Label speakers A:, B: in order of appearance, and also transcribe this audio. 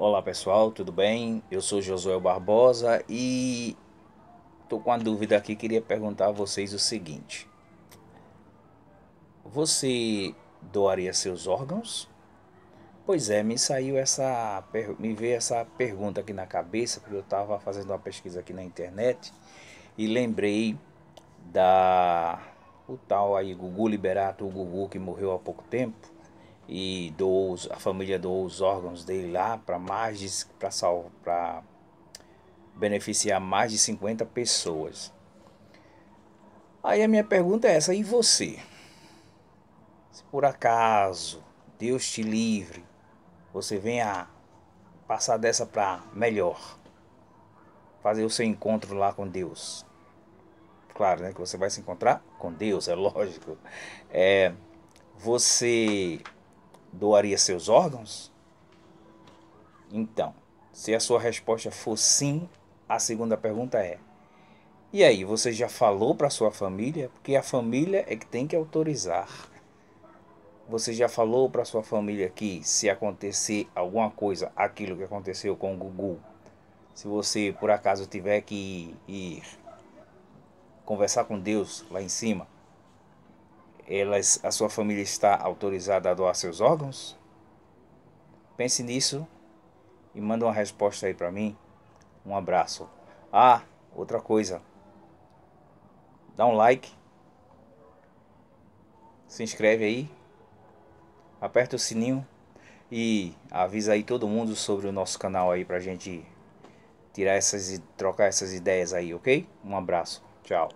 A: Olá pessoal, tudo bem? Eu sou Josué Barbosa e estou com uma dúvida aqui. Queria perguntar a vocês o seguinte: Você doaria seus órgãos? Pois é, me saiu essa, me veio essa pergunta aqui na cabeça porque eu estava fazendo uma pesquisa aqui na internet e lembrei da o tal aí Gugu Liberato, o Gugu que morreu há pouco tempo e doou a família doou os órgãos dele lá para mais de para salvar para beneficiar mais de 50 pessoas. Aí a minha pergunta é essa: e você? Se por acaso Deus te livre, você venha passar dessa para melhor, fazer o seu encontro lá com Deus. Claro, né? Que você vai se encontrar com Deus, é lógico. É, você doaria seus órgãos? Então, se a sua resposta for sim, a segunda pergunta é: E aí, você já falou para sua família? Porque a família é que tem que autorizar. Você já falou para sua família que se acontecer alguma coisa, aquilo que aconteceu com o Gugu, se você por acaso tiver que ir conversar com Deus lá em cima, elas, a sua família está autorizada a doar seus órgãos? Pense nisso e manda uma resposta aí para mim. Um abraço. Ah, outra coisa. Dá um like. Se inscreve aí. Aperta o sininho e avisa aí todo mundo sobre o nosso canal aí pra gente tirar essas e trocar essas ideias aí, OK? Um abraço. Tchau.